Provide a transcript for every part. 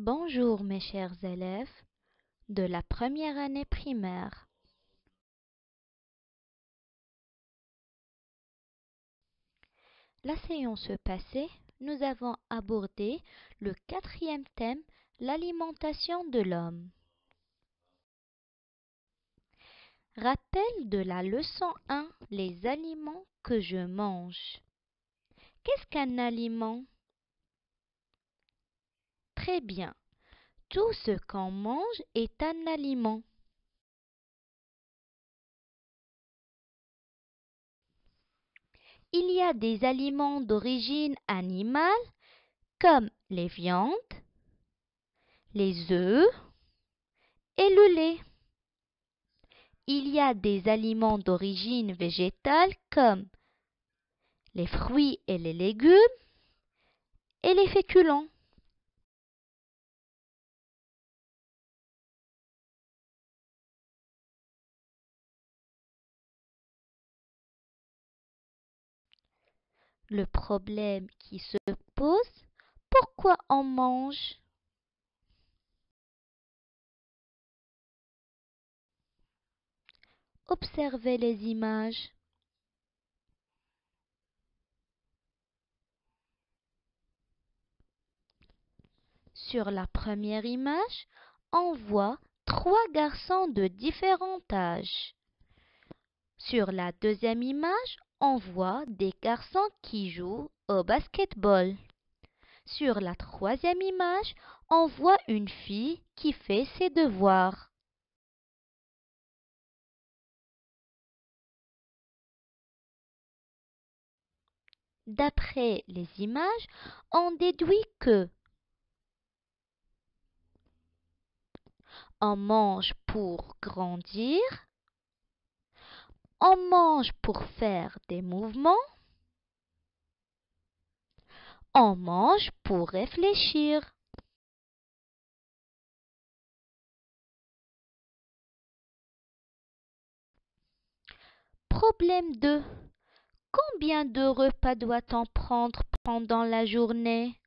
Bonjour mes chers élèves de la première année primaire. La séance passée, nous avons abordé le quatrième thème, l'alimentation de l'homme. Rappel de la leçon 1, les aliments que je mange. Qu'est-ce qu'un aliment très bien. Tout ce qu'on mange est un aliment. Il y a des aliments d'origine animale comme les viandes, les œufs et le lait. Il y a des aliments d'origine végétale comme les fruits et les légumes et les féculents. Le problème qui se pose, pourquoi on mange Observez les images. Sur la première image, on voit trois garçons de différents âges. Sur la deuxième image, on voit des garçons qui jouent au basketball. Sur la troisième image, on voit une fille qui fait ses devoirs. D'après les images, on déduit que on mange pour grandir, on mange pour faire des mouvements, on mange pour réfléchir. Problème 2. Combien de repas doit-on prendre pendant la journée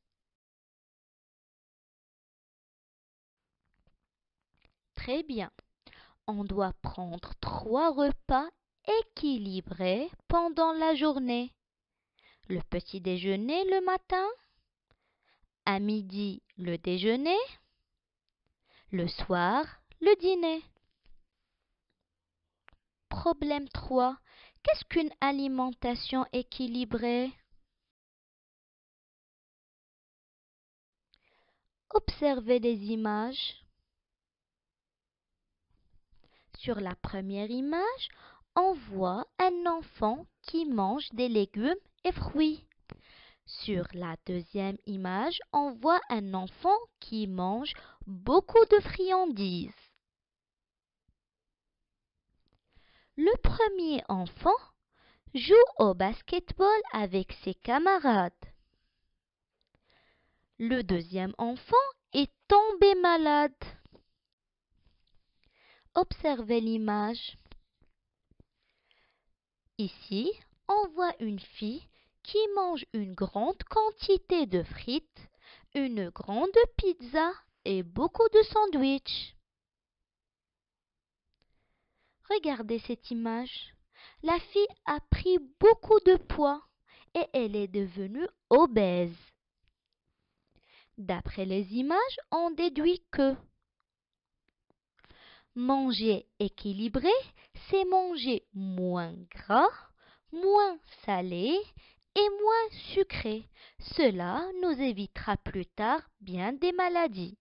Très bien. On doit prendre trois repas équilibré pendant la journée. Le petit déjeuner le matin, à midi le déjeuner, le soir le dîner. Problème 3. Qu'est-ce qu'une alimentation équilibrée Observez des images. Sur la première image, on voit un enfant qui mange des légumes et fruits. Sur la deuxième image, on voit un enfant qui mange beaucoup de friandises. Le premier enfant joue au basketball avec ses camarades. Le deuxième enfant est tombé malade. Observez l'image. Ici, on voit une fille qui mange une grande quantité de frites, une grande pizza et beaucoup de sandwichs. Regardez cette image. La fille a pris beaucoup de poids et elle est devenue obèse. D'après les images, on déduit que Manger équilibré, c'est manger moins gras, moins salé et moins sucré. Cela nous évitera plus tard bien des maladies.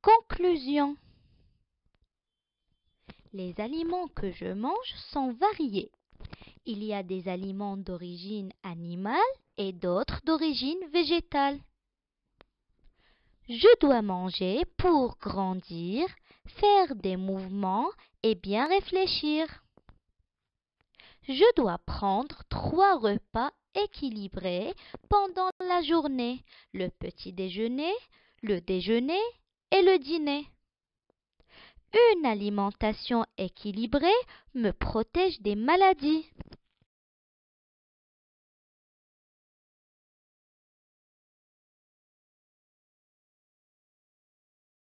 Conclusion. Les aliments que je mange sont variés. Il y a des aliments d'origine animale et d'autres d'origine végétale. Je dois manger pour grandir, faire des mouvements et bien réfléchir. Je dois prendre trois repas équilibrés pendant la journée, le petit déjeuner, le déjeuner et le dîner. Une alimentation équilibrée me protège des maladies.